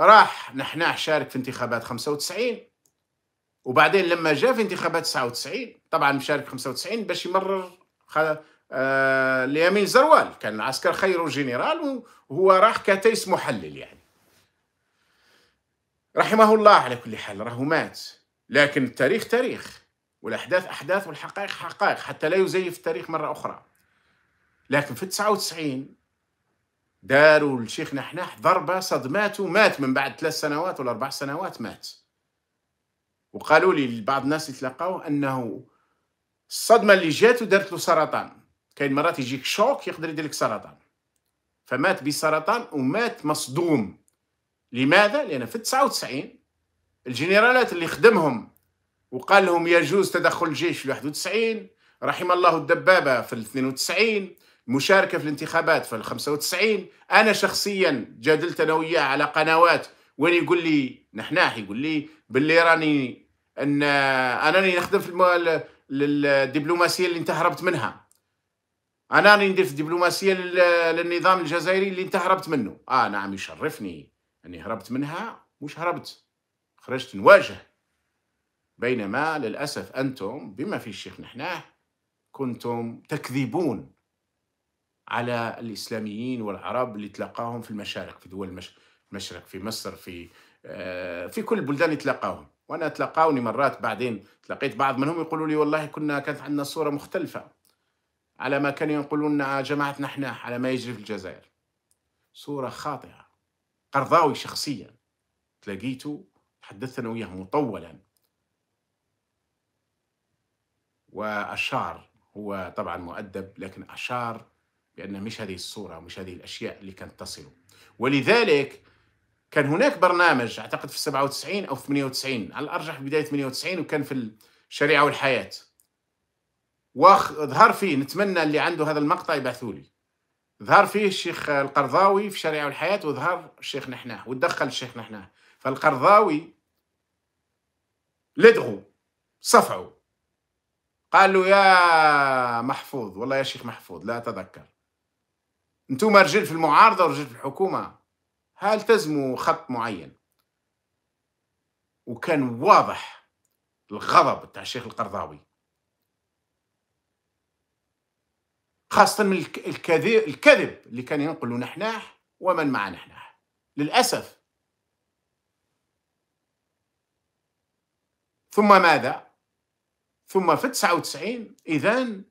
راح نحناح شارك في انتخابات 95 وبعدين لما جاء في انتخابات 99 طبعا مشارك 95 باش يمرر خ... آه... ليامين زروال كان عسكر خير جنرال وهو راح كتيس محلل يعني رحمه الله على كل حال راهو مات لكن التاريخ تاريخ والاحداث احداث والحقائق حقائق حتى لا يزيف التاريخ مره اخرى لكن في 99 داروا الشيخ نحناح ضربه صدمات ومات من بعد ثلاث سنوات ولا اربع سنوات مات وقالوا لي بعض الناس اللي تلاقاو انه الصدمه اللي جاتو دارت له سرطان كاين مرات يجيك شوك يقدر يدير لك سرطان فمات بسرطان ومات مصدوم لماذا لان في 99 الجنرالات اللي خدمهم وقال لهم يجوز تدخل الجيش في 91 رحم الله الدبابه في 92 مشاركه في الانتخابات في ال 95 انا شخصيا جادلت انا وياه على قنوات وين يقول لي نحناح يقول لي باللي راني ان انا راني نخدم في الدبلوماسيه اللي انت هربت منها انا راني ندير في الدبلوماسيه للنظام الجزائري اللي انت هربت منه اه نعم يشرفني اني هربت منها مش هربت خرجت نواجه بينما للاسف انتم بما في الشيخ نحناح كنتم تكذبون على الإسلاميين والعرب اللي تلاقاهم في المشارق في دول المشرق في مصر في آه، في كل البلدان تلاقاهم وانا تلاقاوني مرات بعدين تلاقيت بعض منهم يقولوا لي والله كنا كانت عندنا صوره مختلفه على ما كانوا يقولون لنا جماعتنا احنا على ما يجري في الجزائر صوره خاطئه قرضاوي شخصيا تلاقيته تحدثنا وياه مطولا واشار هو طبعا مؤدب لكن اشار لأن مش هذه الصورة ومش هذه الأشياء اللي كانت تصله ولذلك كان هناك برنامج أعتقد في 97 أو 98 على الأرجح في بداية 98 وكان في الشريعة والحياة وظهر فيه نتمنى اللي عنده هذا المقطع يبعثوا لي ظهر فيه الشيخ القرضاوي في الشريعة والحياة وظهر الشيخ نحناه وتدخل الشيخ نحناه فالقرضاوي لدغوا صفعوا قال له يا محفوظ والله يا شيخ محفوظ لا أتذكر انتم رجال في المعارضه ورجال في الحكومه هل تزموا خط معين وكان واضح الغضب تاع الشيخ القرضاوي خاصة من الكذب, الكذب اللي كان ينقل نحناح ومن مع نحناح للأسف ثم ماذا؟ ثم في 99 إذا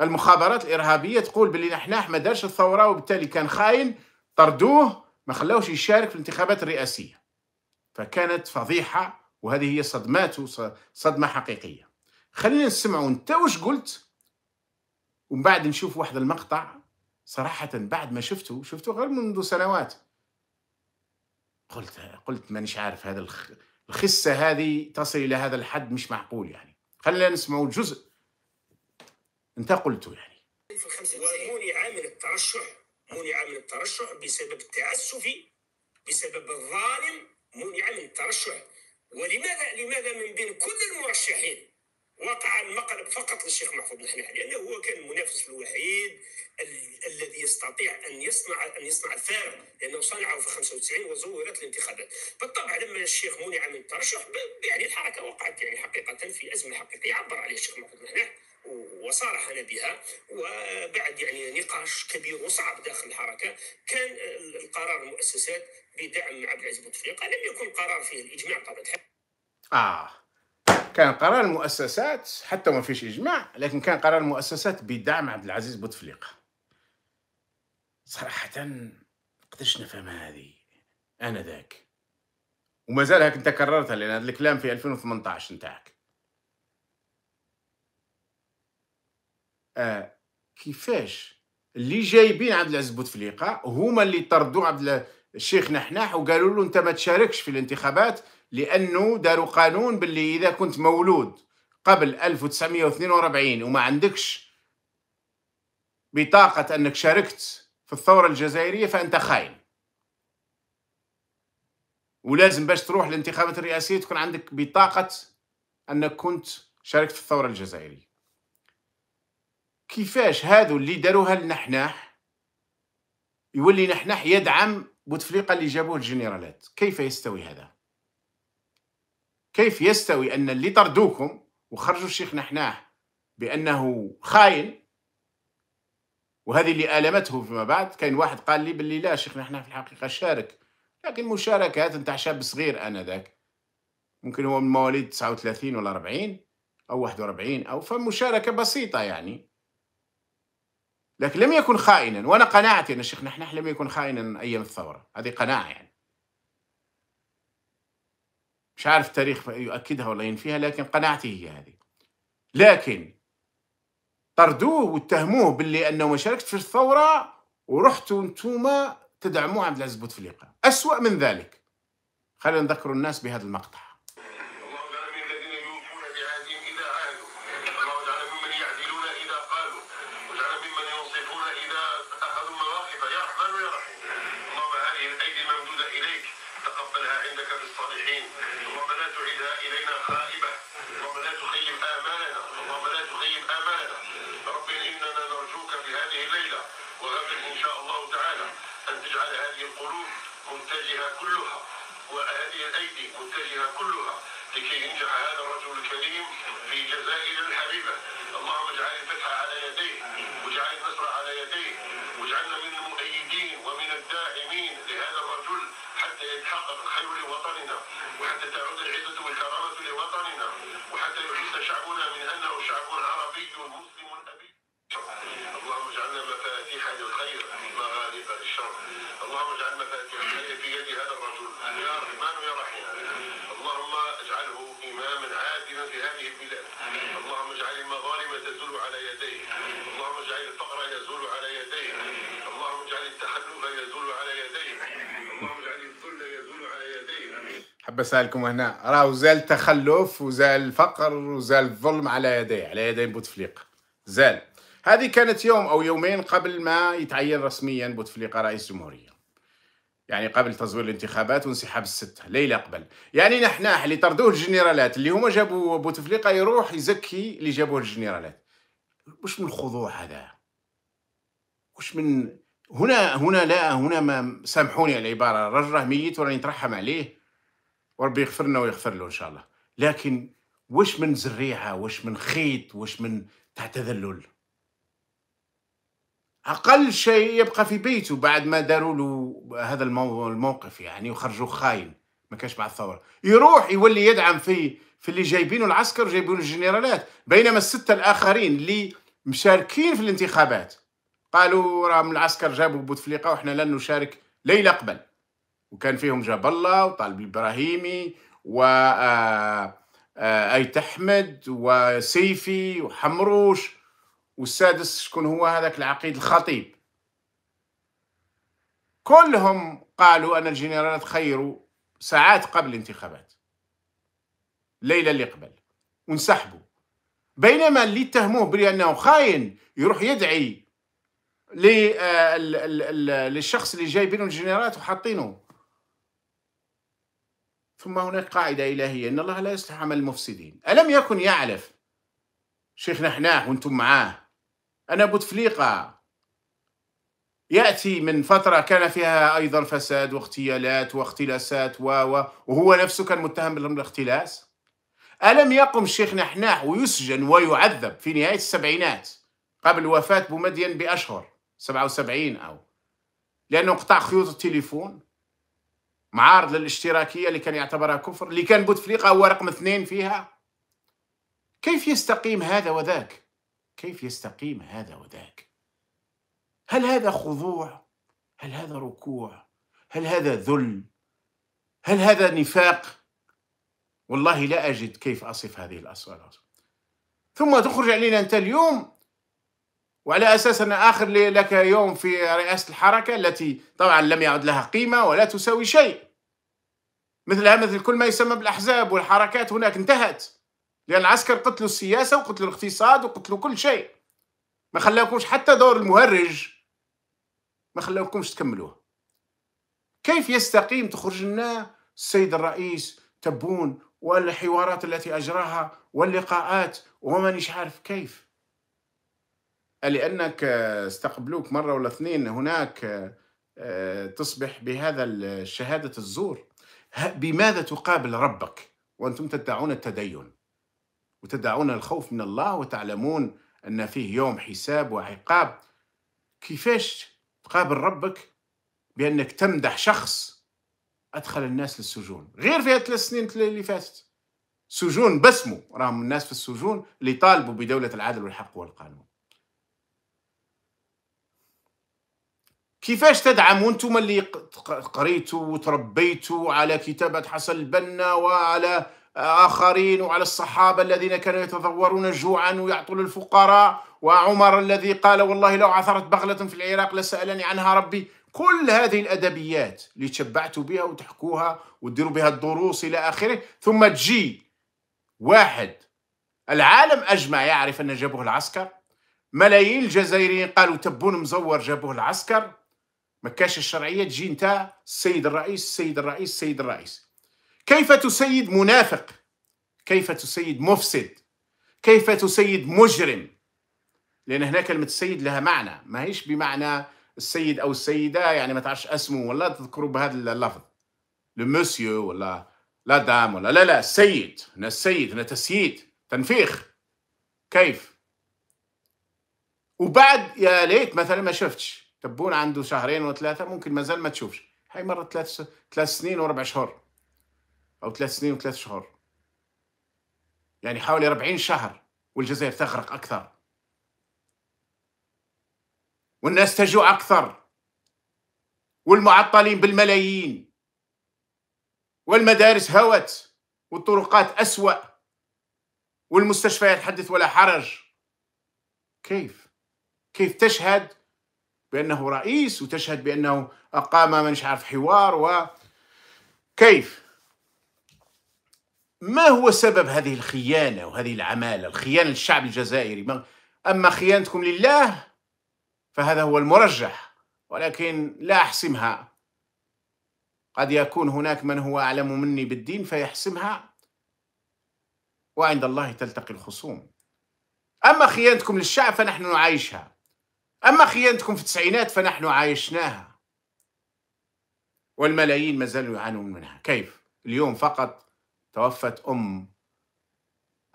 المخابرات الارهابيه تقول باللي نحناح ما دارش الثوره وبالتالي كان خاين طردوه ما خلاوش يشارك في الانتخابات الرئاسيه فكانت فضيحه وهذه هي صدمات صدمه حقيقيه خلينا نسمعوا انت واش قلت ومن بعد نشوف واحد المقطع صراحه بعد ما شفته شفته غير منذ سنوات قلت قلت مانيش عارف هذا الخسه هذه تصل الى هذا الحد مش معقول يعني خلينا نسمعوا جزء انت قلته يعني ومنع من الترشح منع من الترشح بسبب التعسف بسبب الظالم منع من الترشح ولماذا لماذا من بين كل المرشحين وقع المقلب فقط للشيخ محفوظ نحنح لانه هو كان المنافس الوحيد ال- الذي يستطيع ان يصنع ان يصنع الفارق لانه صنعه في 95 وزورت الانتخابات بالطبع لما الشيخ منع من الترشح يعني الحركه وقعت يعني حقيقه في ازمه حقيقيه عبر عليها الشيخ محفوظ الحناح وصارحنا بها وبعد يعني نقاش كبير وصعب داخل الحركه كان القرار المؤسسات بدعم عبد العزيز بوتفليقه لم يكن قرار فيه الاجماع طبعا اه كان قرار المؤسسات حتى ما فيش اجماع لكن كان قرار المؤسسات بدعم عبد العزيز بوتفليقه صراحه قدرتش نفهمها هذه انا ذاك وما زال هك انت كررتها لان هذا الكلام في 2018 نتاعك آه، كيفاش اللي جايبين عبد العزيز بوتفليقه هما اللي طردوا عبد الشيخ نحناح وقالوا له انت ما تشاركش في الانتخابات لانه داروا قانون باللي اذا كنت مولود قبل 1942 وما عندكش بطاقه انك شاركت في الثوره الجزائريه فانت خاين ولازم باش تروح للانتخابات الرئاسيه تكون عندك بطاقه انك كنت شاركت في الثوره الجزائريه كيفاش هذو اللي داروها لنحناح يولي نحناح يدعم بوتفليقة اللي جابوه الجنرالات كيف يستوي هذا كيف يستوي أن اللي طردوكم وخرجوا الشيخ نحناح بأنه خاين وهذه اللي ألمته فيما بعد كان واحد قال لي باللي لا شيخ نحناح في الحقيقة شارك لكن مشاركات نتاع شاب صغير آنذاك ممكن هو من مواليد 39 ولا 40 أو 41 أو فمشاركة بسيطة يعني لكن لم يكن خائنا وانا قناعتي ان الشيخ نحنح لم يكن خائنا ايام الثوره هذه قناعه يعني مش عارف التاريخ يؤكدها ولا ينفيها لكن قناعتي هي هذه لكن طردوه واتهموه باللي انه ما شاركت في الثوره ورحتوا انتوما تدعموا عبد العزيز بوتفليقه اسوأ من ذلك خلينا نذكر الناس بهذا المقطع الصالحين ربنا تعيد إلينا خالق あの海流で渡れない。حاب اسالكم هنا راه زال تخلف وزال الفقر وزال الظلم على يديه على يدي بوتفليقه زال هذه كانت يوم او يومين قبل ما يتعين رسميا بوتفليقه رئيس جمهوريه يعني قبل تزوير الانتخابات وانسحاب الستة ليلة قبل يعني نحناح اللي طردوه الجنرالات اللي هما جابوا بوتفليقه يروح يزكي اللي جابوه الجنرالات وش من الخضوع هذا وش من هنا هنا لا هنا ما سامحوني على العبارة رجل ميت وراني نترحم عليه وربي يغفر لنا ويغفر له ان شاء الله لكن وش من زريعه وش من خيط وش من تاع تذلل اقل شيء يبقى في بيته بعد ما داروا له هذا الموقف يعني وخرجوا خاين ما كانش مع الثوره يروح يولي يدعم في في اللي جايبينه العسكر وجايبينه الجنرالات بينما السته الاخرين اللي مشاركين في الانتخابات قالوا راهم العسكر جابوا بوتفليقه وحنا لن نشارك ليله قبل وكان فيهم جاب الله وطالب الابراهيمي و آه، آه، ايت احمد وسيفي وحمروش والسادس شكون هو هذاك العقيد الخطيب كلهم قالوا ان الجنرالات خيروا ساعات قبل الانتخابات الليله اللي قبل وانسحبوا بينما اللي اتهموه بانه خاين يروح يدعي آه، للشخص اللي جايبينه الجنرالات وحاطينه ثم هناك قاعدة إلهية إن الله لا يصلح عمل المفسدين ألم يكن يعلف شيخ نحناح وانتم معاه أنا بوتفليقة يأتي من فترة كان فيها أيضا فساد واغتيالات واختلاسات و وهو نفسه كان متهم بالاختلاس ألم يقم الشيخ نحناح ويسجن ويعذب في نهاية السبعينات قبل وفاة بومدين بأشهر 77 أو لأنه قطع خيوط التليفون معارض للاشتراكيه اللي كان يعتبرها كفر اللي كان بوتفليقه هو رقم اثنين فيها كيف يستقيم هذا وذاك كيف يستقيم هذا وذاك هل هذا خضوع هل هذا ركوع هل هذا ذل هل هذا نفاق والله لا اجد كيف اصف هذه الاصوات ثم تخرج علينا انت اليوم وعلى أساس أن آخر لك يوم في رئاسة الحركة التي طبعا لم يعد لها قيمة ولا تساوي شيء مثلها مثل كل ما يسمى بالأحزاب والحركات هناك انتهت لأن العسكر قتلوا السياسة وقتلوا الاقتصاد وقتلوا كل شيء ما خلاكمش حتى دور المهرج ما خلاكمش تكملوه كيف يستقيم تخرج لنا السيد الرئيس تبون والحوارات التي أجراها واللقاءات ومانيش عارف كيف لأنك استقبلوك مرة ولا اثنين هناك آه، تصبح بهذا الشهاده الزور بماذا تقابل ربك وأنتم تدعون التدين وتدعون الخوف من الله وتعلمون أن فيه يوم حساب وعقاب كيفاش تقابل ربك بأنك تمدح شخص أدخل الناس للسجون غير في ثلاث سنين اللي فاتت سجون بسمو راهم الناس في السجون اللي طالبوا بدولة العدل والحق والقانون كيفاش تدعم وانتم اللي قريتوا وتربيتوا على كتابة حسن البنا وعلى آخرين وعلى الصحابة الذين كانوا يتضورون جوعا ويعطوا للفقراء وعمر الذي قال والله لو عثرت بغلة في العراق لسألني عنها ربي كل هذه الأدبيات اللي تشبعتوا بها وتحكوها وتديروا بها الدروس إلى آخره ثم تجي واحد العالم أجمع يعرف أن جابوه العسكر ملايين الجزائريين قالوا تبون مزور جابوه العسكر ما كاش الشرعيه تجي نتا السيد الرئيس السيد الرئيس السيد الرئيس كيف تسيد منافق كيف تسيد مفسد كيف تسيد مجرم لان هنا كلمه السيد لها معنى ما هيش بمعنى السيد او السيده يعني ما تعرفش اسمه ولا تذكروا بهذا اللفظ لو مسيو ولا لا دام ولا لا لا السيد هنا السيد هنا تسييد تنفيخ كيف وبعد يا ليت مثلا ما شفتش تبون عنده شهرين وثلاثه ممكن ما زال ما تشوفش هاي مره ثلاث ثلاث سنين وربع شهور او ثلاث سنين وثلاث شهور يعني حوالي 40 شهر والجزائر تغرق اكثر والناس تجوع اكثر والمعطلين بالملايين والمدارس هوت والطرقات اسوا والمستشفيات حدث ولا حرج كيف كيف تشهد بأنه رئيس وتشهد بأنه أقام من عارف حوار وكيف ما هو سبب هذه الخيانة وهذه العمالة الخيانة للشعب الجزائري أما خيانتكم لله فهذا هو المرجح ولكن لا أحسمها قد يكون هناك من هو أعلم مني بالدين فيحسمها وعند الله تلتقي الخصوم أما خيانتكم للشعب فنحن نعايشها أما خيانتكم في التسعينات فنحن عايشناها والملايين ما زالوا يعانون منها كيف؟ اليوم فقط توفت أم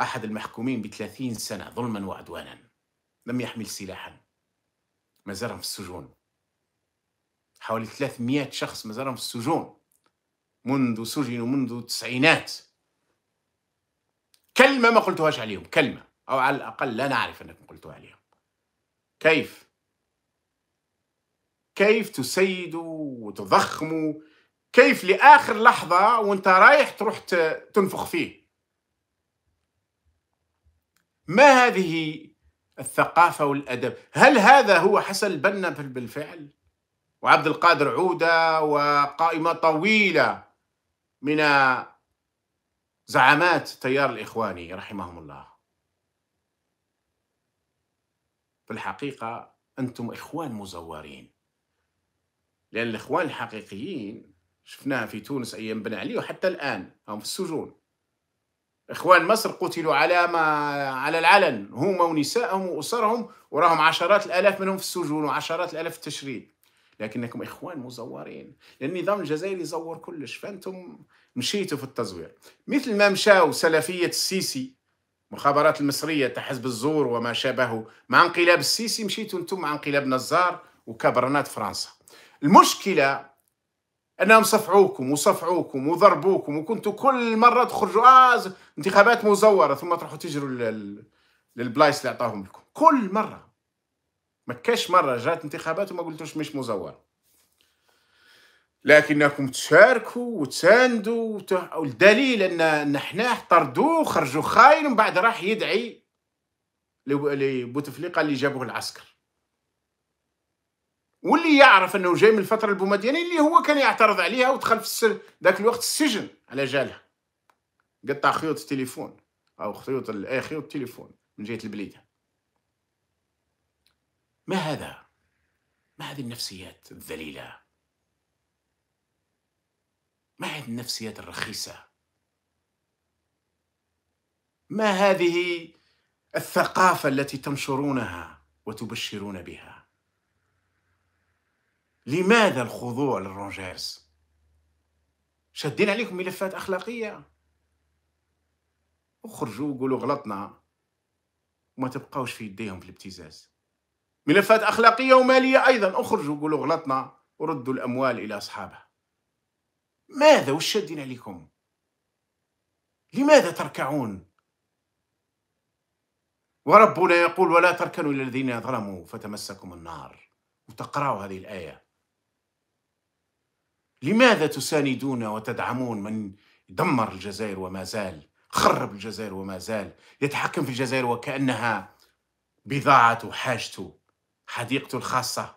أحد المحكومين بثلاثين سنة ظلما وعدوانا لم يحمل سلاحا ما زالهم في السجون حوالي 300 شخص ما زالهم في السجون منذ سجنوا منذ التسعينات كلمة ما قلتهاش عليهم كلمة أو على الأقل لا نعرف أنكم قلتوها عليهم كيف كيف تسيدوا وتضخموا كيف لاخر لحظه وانت رايح تروح تنفخ فيه ما هذه الثقافه والادب هل هذا هو حسن البنا بالفعل وعبد القادر عوده وقائمه طويله من زعامات التيار الاخواني رحمهم الله في الحقيقه انتم اخوان مزورين لأن الإخوان الحقيقيين شفناها في تونس أيام بن علي وحتى الآن هم في السجون إخوان مصر قتلوا على ما على العلن هم ونسائهم وأسرهم وراهم عشرات الآلاف منهم في السجون وعشرات الآلاف في التشريد لكنكم إخوان مزورين لأن النظام الجزائري زور كلش فأنتم مشيتوا في التزوير مثل ما مشاو سلفية السيسي مخابرات المصرية حزب الزور وما شابهه مع انقلاب السيسي مشيتوا انتم مع انقلاب نزار وكبرنات فرنسا المشكلة أنهم صفعوكم وصفعوكم وضربوكم وكنتوا كل مرة تخرجوا آه انتخابات مزورة ثم تروحوا تجروا للبلايص اللي أعطاهم لكم كل مرة ما كاش مرة جات انتخابات وما قلتوش مش مزورة لكنكم تشاركوا وتساندوا والدليل ان نحنا طردوه خرجوا خاين ومن بعد راح يدعي لبوتفليقه اللي جابوه العسكر واللي يعرف انه جاي من الفتره البومدياني اللي هو كان يعترض عليها ودخل في السر ذاك الوقت السجن على جالها قطع خيوط التليفون او خيوط اي خيوط التليفون من جهه البليده ما هذا ما هذه النفسيات الذليله ما هذه النفسيات الرخيصه ما هذه الثقافه التي تنشرونها وتبشرون بها لماذا الخضوع للرونجيرز شادين عليكم ملفات أخلاقية وخرجوا وقولوا غلطنا وما تبقاوش في يديهم في الابتزاز ملفات أخلاقية ومالية أيضا أخرجوا وقولوا غلطنا وردوا الأموال إلى أصحابها ماذا وش شادين عليكم لماذا تركعون وربنا يقول ولا تركنوا إلى الذين ظلموا فتمسكم النار وتقرأوا هذه الآية لماذا تساندون وتدعمون من دمر الجزائر وما زال خرب الجزائر وما زال يتحكم في الجزائر وكأنها بضاعته حاجته حديقته الخاصة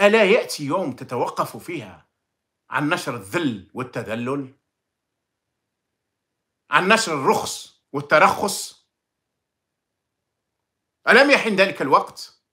ألا يأتي يوم تتوقف فيها عن نشر الذل والتذلل عن نشر الرخص والترخص ألم يحن ذلك الوقت؟